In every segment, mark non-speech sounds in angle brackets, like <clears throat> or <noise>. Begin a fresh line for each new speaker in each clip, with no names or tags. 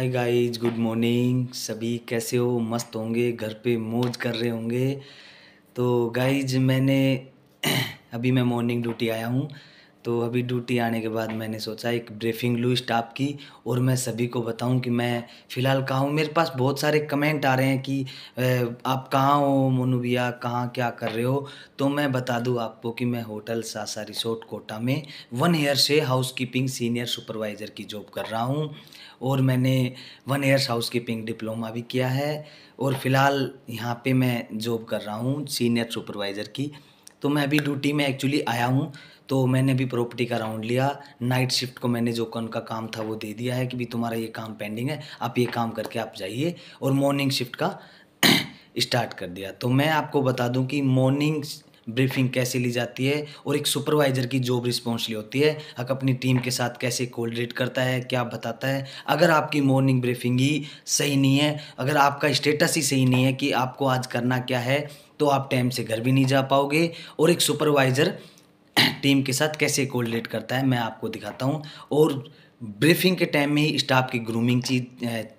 hi guys good morning सभी कैसे हो मस्त होंगे घर पे मौज कर रहे होंगे तो गाइज मैंने <clears throat> अभी मैं मॉर्निंग ड्यूटी आया हूँ तो अभी ड्यूटी आने के बाद मैंने सोचा एक ब्रीफिंग लूँ स्टाफ की और मैं सभी को बताऊं कि मैं फ़िलहाल कहाँ हूँ मेरे पास बहुत सारे कमेंट आ रहे हैं कि आप कहाँ हो मोनू भैया कहाँ क्या कर रहे हो तो मैं बता दूँ आपको कि मैं होटल सासा रिसोर्ट कोटा में वन ईयर से हाउस कीपिंग सीनियर सुपरवाइज़र की जॉब कर रहा हूँ और मैंने one year housekeeping diploma भी किया है और फ़िलहाल यहाँ पर मैं जॉब कर रहा हूँ सीनियर सुपरवाइज़र की तो मैं अभी ड्यूटी में एक्चुअली आया हूँ तो मैंने भी प्रॉपर्टी का राउंड लिया नाइट शिफ्ट को मैंने जो उनका काम था वो दे दिया है कि भी तुम्हारा ये काम पेंडिंग है आप ये काम करके आप जाइए और मॉर्निंग शिफ्ट का स्टार्ट <clears throat> कर दिया तो मैं आपको बता दूं कि मॉर्निंग ब्रीफिंग कैसे ली जाती है और एक सुपरवाइज़र की जॉब रिस्पॉन्सली होती है हक अपनी टीम के साथ कैसे कोऑर्डिनेट करता है क्या बताता है अगर आपकी मॉर्निंग ब्रीफिंग ही सही नहीं है अगर आपका स्टेटस ही सही नहीं है कि आपको आज करना क्या है तो आप टाइम से घर भी नहीं जा पाओगे और एक सुपरवाइज़र <clears throat> टीम के साथ कैसे कोऑर्डिनेट करता है मैं आपको दिखाता हूँ और ब्रीफिंग के टाइम में ही स्टाफ की ग्रूमिंग चीज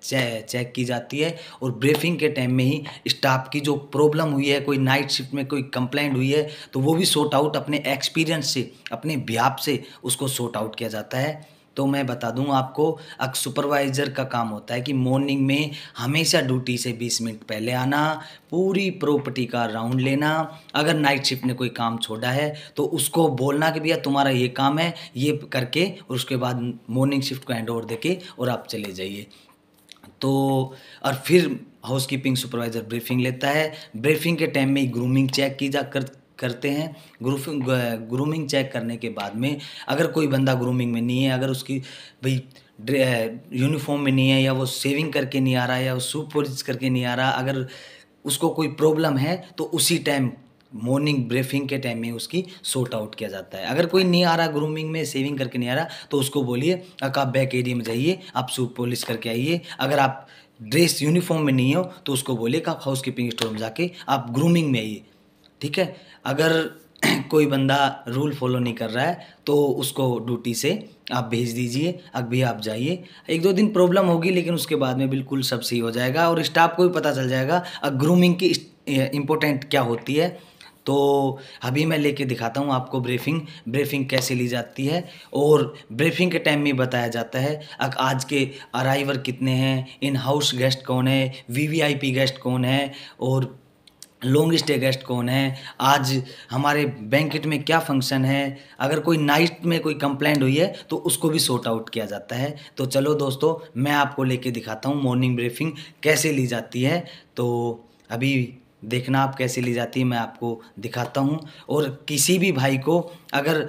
चेक की जाती है और ब्रीफिंग के टाइम में ही स्टाफ की जो प्रॉब्लम हुई है कोई नाइट शिफ्ट में कोई कंप्लेंट हुई है तो वो भी सॉर्ट आउट अपने एक्सपीरियंस से अपने व्याप से उसको सॉर्ट आउट किया जाता है तो मैं बता दूं आपको एक सुपरवाइज़र का काम होता है कि मॉर्निंग में हमेशा ड्यूटी से 20 मिनट पहले आना पूरी प्रॉपर्टी का राउंड लेना अगर नाइट शिफ्ट ने कोई काम छोड़ा है तो उसको बोलना कि भैया तुम्हारा ये काम है ये करके और उसके बाद मॉर्निंग शिफ्ट को हैंड ओवर दे और आप चले जाइए तो और फिर हाउस कीपिंग सुपरवाइज़र ब्रीफिंग लेता है ब्रीफिंग के टाइम में ग्रूमिंग चेक की जा कर करते हैं ग्रूफिंग ग्रूमिंग चेक करने के बाद में अगर कोई बंदा ग्रूमिंग में नहीं है अगर उसकी भाई यूनिफॉर्म में नहीं है या वो सेविंग करके नहीं आ रहा है या वो सूप पोलिस करके नहीं आ रहा अगर उसको कोई प्रॉब्लम है तो उसी टाइम मॉर्निंग ब्रीफिंग के टाइम में उसकी सॉर्ट आउट किया जाता है अगर कोई नहीं आ रहा ग्रूमिंग में सेविंग करके नहीं आ रहा तो उसको बोलिए आप बैक एरिया में जाइए आप सूप पॉलिश करके आइए अगर आप ड्रेस यूनिफॉर्म में नहीं हो तो उसको बोलिए कि आप हाउस कीपिंग स्टोर में जाके आप ग्रूमिंग में आइए ठीक है अगर <clears throat> कोई बंदा रूल फॉलो नहीं कर रहा है तो उसको ड्यूटी से आप भेज दीजिए अब भी आप जाइए एक दो दिन प्रॉब्लम होगी लेकिन उसके बाद में बिल्कुल सब सही हो जाएगा और स्टाफ को भी पता चल जाएगा अब ग्रूमिंग की इम्पोर्टेंट क्या होती है तो अभी मैं लेके दिखाता हूँ आपको ब्रीफिंग ब्रीफिंग कैसे ली जाती है और ब्रीफिंग के टाइम में बताया जाता है आज के अराइवर कितने हैं इन हाउस गेस्ट कौन है वीवीआईपी गेस्ट कौन है और लॉन्ग स्टे गेस्ट कौन है आज हमारे बैंकेट में क्या फंक्शन है अगर कोई नाइट में कोई कंप्लेंट हुई है तो उसको भी सॉर्ट आउट किया जाता है तो चलो दोस्तों मैं आपको लेके दिखाता हूँ मॉर्निंग ब्रीफिंग कैसे ली जाती है तो अभी देखना आप कैसे ली जाती है मैं आपको दिखाता हूँ और किसी भी भाई को अगर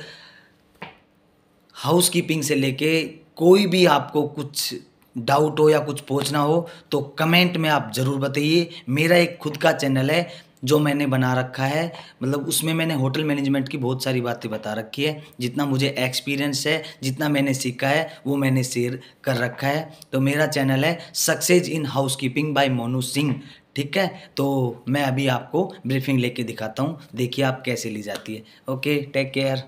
हाउस कीपिंग से लेके कोई भी आपको कुछ डाउट हो या कुछ पूछना हो तो कमेंट में आप ज़रूर बताइए मेरा एक खुद का चैनल है जो मैंने बना रखा है मतलब उसमें मैंने होटल मैनेजमेंट की बहुत सारी बातें बता रखी है जितना मुझे एक्सपीरियंस है जितना मैंने सीखा है वो मैंने शेयर कर रखा है तो मेरा चैनल है success in housekeeping by Monu Singh ठीक है तो मैं अभी आपको ब्रीफिंग लेके दिखाता हूँ देखिए आप कैसे ली जाती है ओके टेक केयर